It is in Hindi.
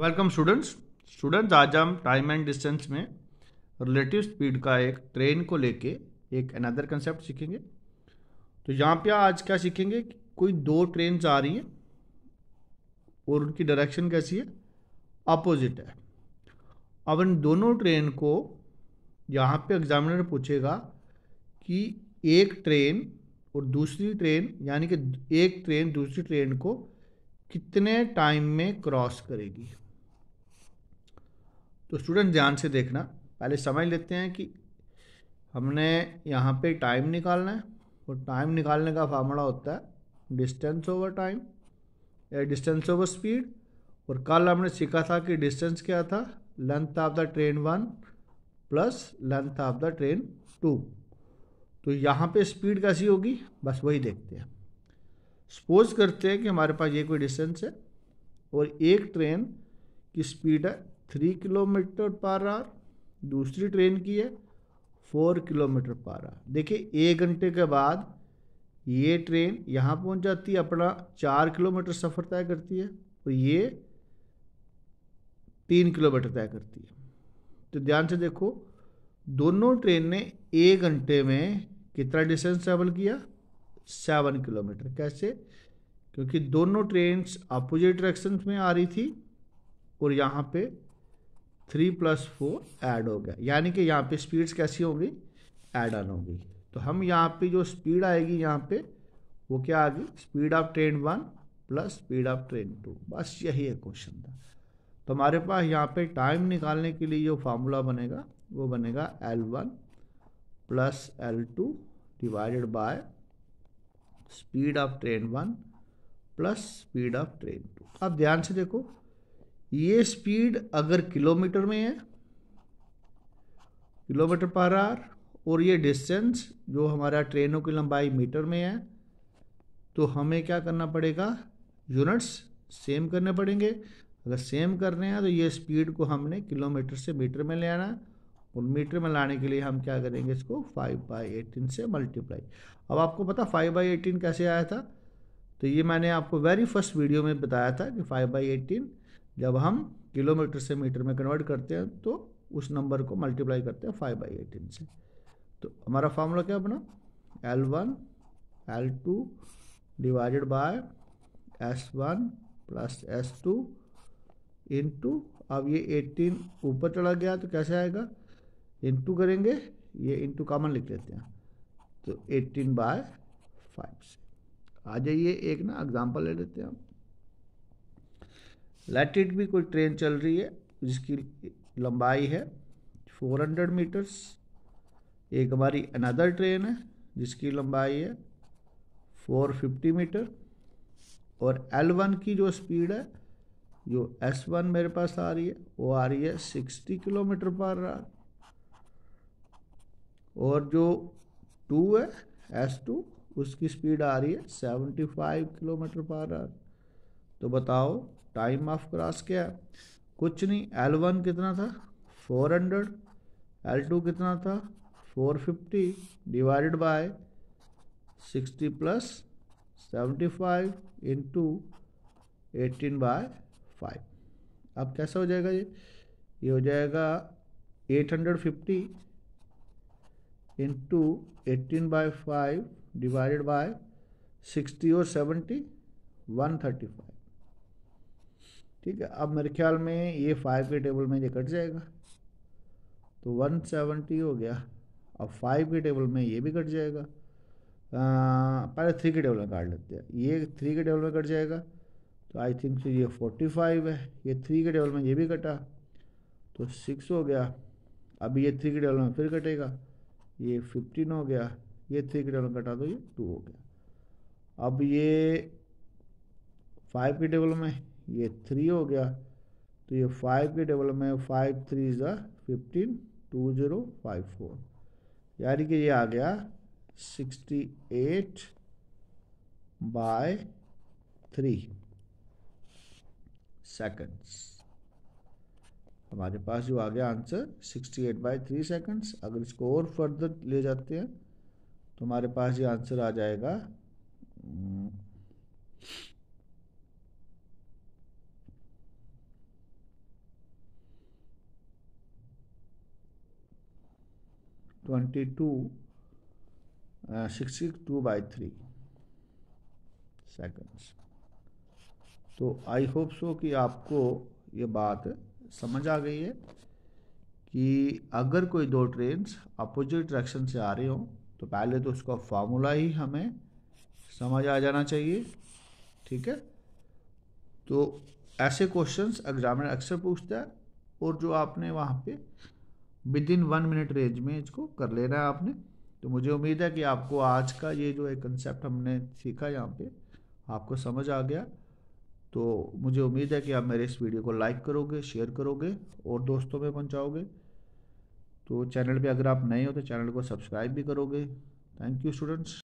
वेलकम स्टूडेंट्स स्टूडेंट्स आज हम टाइम एंड डिस्टेंस में रिलेटिव स्पीड का एक ट्रेन को लेके एक अनदर कंसेप्ट सीखेंगे तो यहाँ पे आज क्या सीखेंगे कोई दो ट्रेन आ रही हैं और उनकी डायरेक्शन कैसी है अपोजिट है अब इन दोनों ट्रेन को यहाँ पे एग्जामिनर पूछेगा कि एक ट्रेन और दूसरी ट्रेन यानी कि एक ट्रेन दूसरी ट्रेन को कितने टाइम में क्रॉस करेगी तो स्टूडेंट ध्यान से देखना पहले समझ लेते हैं कि हमने यहाँ पे टाइम निकालना है और टाइम निकालने का फार्मूला होता है डिस्टेंस ओवर टाइम या डिस्टेंस ओवर स्पीड और कल हमने सीखा था कि डिस्टेंस क्या था length of the train one plus length of the train two तो यहाँ पे स्पीड कैसी होगी बस वही देखते हैं सपोज करते हैं कि हमारे पास ये कोई डिस्टेंस है और एक ट्रेन की स्पीड है थ्री किलोमीटर पर आर दूसरी ट्रेन की है फोर किलोमीटर पर आर देखिए एक घंटे के बाद ये ट्रेन यहाँ पहुँच जाती है अपना चार किलोमीटर सफ़र तय करती है और ये तीन किलोमीटर तय करती है तो ध्यान से देखो दोनों ट्रेन ने एक घंटे में कितना डिस्टेंस ट्रेवल किया सेवन किलोमीटर कैसे क्योंकि दोनों ट्रेन्स अपोजिट डायरेक्शन में आ रही थी और यहाँ पे थ्री प्लस फोर ऐड हो गया यानी कि यहाँ पे स्पीड्स कैसी होगी ऐड ऑन होगी तो हम यहाँ पे जो स्पीड आएगी यहाँ पे वो क्या आ गई speed of train one plus speed of train two बस यही है क्वेश्चन था तो हमारे पास यहाँ पे टाइम निकालने के लिए जो फार्मूला बनेगा वो बनेगा L one plus L two divided by speed of train one plus speed of train two अब ध्यान से देखो ये स्पीड अगर किलोमीटर में है किलोमीटर पर आर और ये डिस्टेंस जो हमारा ट्रेनों की लंबाई मीटर में है तो हमें क्या करना पड़ेगा यूनिट्स सेम करने पड़ेंगे अगर सेम करने हैं तो ये स्पीड को हमने किलोमीटर से मीटर में ले आना और मीटर में लाने के लिए हम क्या करेंगे इसको फाइव बाई एटीन से मल्टीप्लाई अब आपको पता फाइव बाई एटीन कैसे आया था तो ये मैंने आपको वेरी फर्स्ट वीडियो में बताया था कि फाइव बाई एटीन जब हम किलोमीटर से मीटर में कन्वर्ट करते हैं तो उस नंबर को मल्टीप्लाई करते हैं फाइव बाई एटीन से तो हमारा फार्मूला क्या बना L one L two divided by S one plus S two into अब ये एटीन ऊपर चला गया तो कैसे आएगा इंटू करेंगे ये इंटू कॉमन लिख लेते हैं तो एटीन बाय फाइव से आ जाइए एक ना एग्जाम्पल ले लेते हैं हम लेटेड भी कोई ट्रेन चल रही है जिसकी लंबाई है 400 मीटर्स एक हमारी अनदर ट्रेन है जिसकी लंबाई है 450 मीटर और L1 की जो स्पीड है जो S1 मेरे पास आ रही है वो आ रही है 60 किलोमीटर पर रहा और जो टू है S2 उसकी स्पीड आ रही है 75 किलोमीटर पर रहा तो बताओ टाइम ऑफ क्रॉस क्या है कुछ नहीं एल वन कितना था फोर हंड्रेड एल टू कितना था four fifty divided by sixty plus seventy five into eighteen by five अब कैसा हो जाएगा ये ये हो जाएगा eight hundred fifty into eighteen by five divided by sixty और सेवेंटी वन थर्टी फाइव ठीक है अब मेरे ख्याल में ये फाइव के टेबल में ये कट जाएगा तो वन सेवेंटी हो गया अब फाइव के टेबल में ये भी कट जाएगा आ, पहले थ्री के टेबल में काट लेते हैं ये थ्री के टेबल में कट जाएगा तो आई थिंक सो ये फोर्टी फाइव है ये थ्री के टेबल में ये भी कटा तो सिक्स हो गया अब ये थ्री के टेबल में फिर कटेगा ये फिफ्टीन हो गया ये थ्री के टेबल में कटा तो ये टू हो गया अब ये फाइव के टेबल में ये थ्री हो गया तो ये फाइव के टेबल में five three is fifteen two zero five four यानी कि ये आ गया sixty eight by three seconds हमारे पास जो आ गया answer sixty eight by three seconds अगर इसको और फर्दर ले जाते हैं तो हमारे पास ये आंसर आ जाएगा twenty two sixty two by three seconds तो आई होप सो कि आपको ये बात समझ आ गई है कि अगर कोई दो ट्रेन्स अपोजिट डायरेक्शन से आ रहे हों तो पहले तो उसका फार्मूला ही हमें समझ आ जाना चाहिए ठीक है तो ऐसे क्वेश्चंस एग्जामिनर अक्सर पूछता है और जो आपने वहाँ पे within one minute range में इसको कर लेना है आपने तो मुझे उम्मीद है कि आपको आज का ये जो एक कंसेप्ट हमने सीखा यहाँ पे आपको समझ आ गया तो मुझे उम्मीद है कि आप मेरे इस वीडियो को लाइक करोगे शेयर करोगे और दोस्तों में पहुँचाओगे तो चैनल पे अगर आप नए हो तो चैनल को सब्सक्राइब भी करोगे थैंक यू स्टूडेंट्स